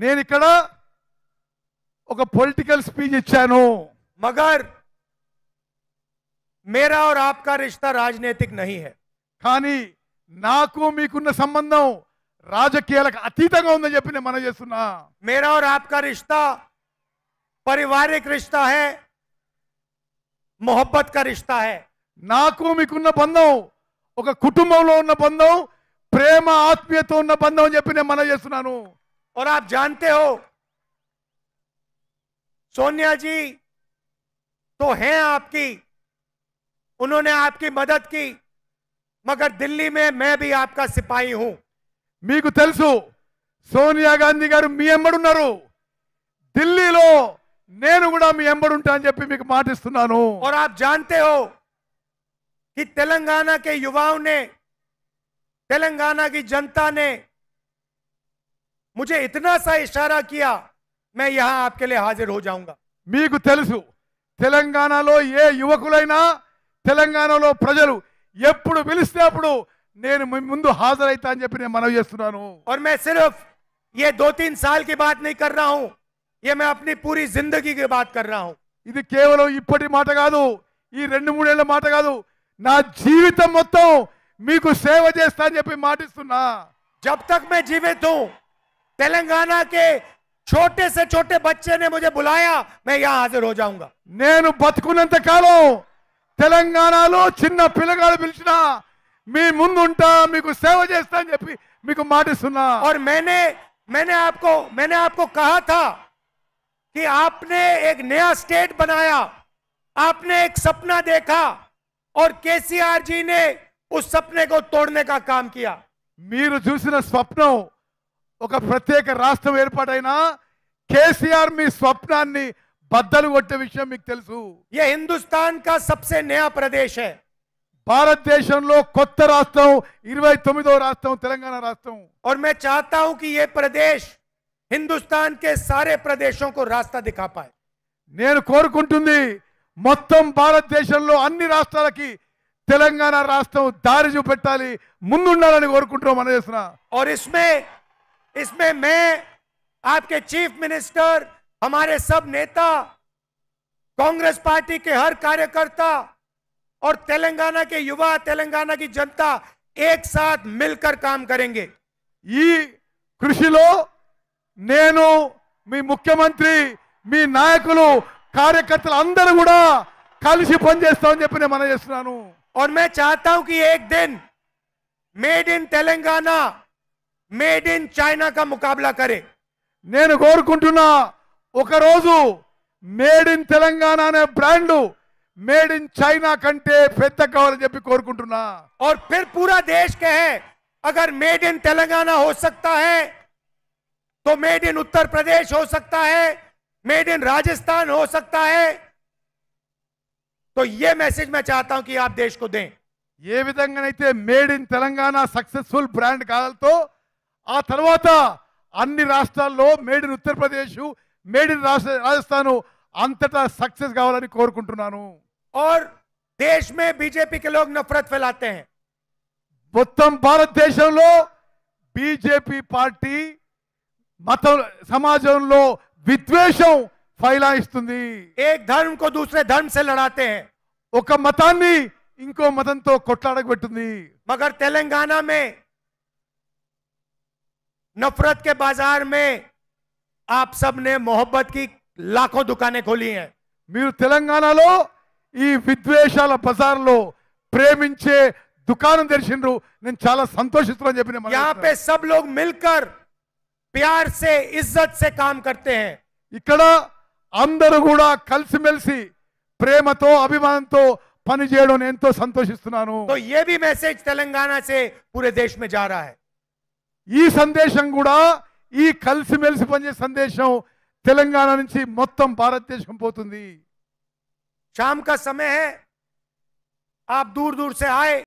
ने पोलिटल स्पीच इच्छा मगर मेरा और आपका रिश्ता राजनीतिक नहीं है खानी संबंध राज अतीत मन मेरा और आपका रिश्ता पारिवारिक रिश्ता है मोहब्बत का रिश्ता है नाकू बंधम कुटो बंधम प्रेम आत्मीयता बंधम मन चुनाव और आप जानते हो सोनिया जी तो हैं आपकी उन्होंने आपकी मदद की मगर दिल्ली में मैं भी आपका सिपाही हूं మీకు తెలుసు సోనియా గాంధీ గారు మీ ఎంబడున్నారు और आप जानते हो कि तेलंगाना के युवाओं ने तेलंगाना की जनता ने मुझे इतना सा इशारा किया मैं यहां आपके लिए हाजिर हो जाऊंगा मीगु तेलुसु तेलंगाना लो ये युवक लएना तेलंगाना लो ప్రజలు ఎప్పుడు పిలిస్తే అప్పుడు నేను ముందు హాజరైతాని చెప్పి నేను నమవేస్తున్నాను اور میں صرف یہ دو تین سال کی بات نہیں کر رہا ہوں یہ میں اپنی پوری زندگی کی بات کر رہا ہوں ఇది కేవలం ఇప్పటి మాట కాదు ఈ రెండు మూడు ఏళ్ల మాట కాదు నా జీవితం మొత్తం మీకు సేవ చేస్తానని చెప్పి మాటిస్తున్నా जब तक मैं जीवित हूं तेलंगाना के छोटे से छोटे बच्चे ने मुझे बुलाया मैं यहां हाजिर हो जाऊंगा नैन బతుకున్నంత కాలం తెలంగాణలో చిన్న పిల్లగాడు और मैंने मैंने आपको मैंने आपको कहा था कि आपने एक नया स्टेट बनाया आपने एक सपना देखा और केसीआर जी ने उस सपने को तोड़ने का काम किया मेरे చూసిన स्वप्न ఒక ప్రత్యేక రాష్ట్రం ఏర్పాటైనా కేసీఆర్ మీ స్వప్నాన్ని బద్దలు కొట్టే విషయం మీకు తెలుసు ఏ హిందుస్థాన్ కా సబ్సే నయా ప్రదేశ్ భారతదేశంలో కొత్త రాష్ట్రం ఇరవై తొమ్మిదో రాష్ట్రం తెలంగాణ రాష్ట్రం और मैं चाहता हूं कि ये प्रदेश हिंदुस्तान के सारे प्रदेशों నేను కోరుకుంటుంది మొత్తం భారతదేశంలో అన్ని రాష్ట్రాలకి తెలంగాణ రాష్ట్రం దారి చూపెట్టాలి ముందుండాలని కోరుకుంటున్నాం మన చేసిన इसमें मैं आपके चीफ मिनिस्टर हमारे सब नेता कांग्रेस पार्टी के हर कार्यकर्ता और तेलंगाना के युवा तेलंगाना की जनता एक साथ मिलकर काम करेंगे कृषि కృషిలో मुख्यमंत्री मी ముఖ్యమంత్రి మీ నాయకులు కార్యకర్తలు అందరూ కూడా కలిసి और मैं चाहता हूं कि एक दिन made in Telangana made in China का मुकाबला కరే నేను కోరుకుంటున్నా ఒకరోజు మేడ్ ఇన్ తెలంగాణ అనే బ్రాండ్ మేడ్ ఇన్ చైనా కంటే పెద్ద కావాలని और फिर पूरा देश कहे अगर मेड इन तेलंगाना हो सकता है तो मेड इन उत्तर प्रदेश हो सकता है मेड इन राजस्थान हो सकता है तो ये मैसेज मैं चाहता हूं कि आप देश को दें ये विधंगानते made in Telangana successful brand कावाल तो ఆ తర్వాత అన్ని రాష్ట్రాల్లో made in Uttar Pradesh made in రాష్ట్ర రాజస్థాన్ అంతటా సక్సెస్ కావాలని కోరుకుంటున్నాను और देश బీజేపీకి లోక్ నఫరత్ लोग మొత్తం భారతదేశంలో బీజేపీ పార్టీ మతం సమాజంలో విద్వేషం ఫైలాయిస్తుంది ఏ धर्म కో దూసరే धर्म సే లడాతే ఒక మతాన్ని ఇంకో మతంతో కొట్లాడగబెట్టింది మగర్ తెలంగాణ మే नफरत के बाजार में आप सब ने मोहब्बत की लाखों दुकानें खोली हैं तेलंगाना लो विद्वेश बाजार लो प्रेम दुकान दर्शन रू चला सतोषित यहाँ पे सब लोग मिलकर प्यार से इज्जत से काम करते हैं इकड़ा अंदर कल मेलसी प्रेम तो अभिमान तो पनी चेयर सतोषिस्ना तो ये भी मैसेज तेलंगाना से पूरे देश में जा रहा है ఈ సందేశం కూడా ఈ కలిసిమెలిసి పనిచే సందేశం తెలంగాణ నుంచి మొత్తం భారతదేశం పోతుంది శామ్ కా సమయ है దూర్ दूर दूर से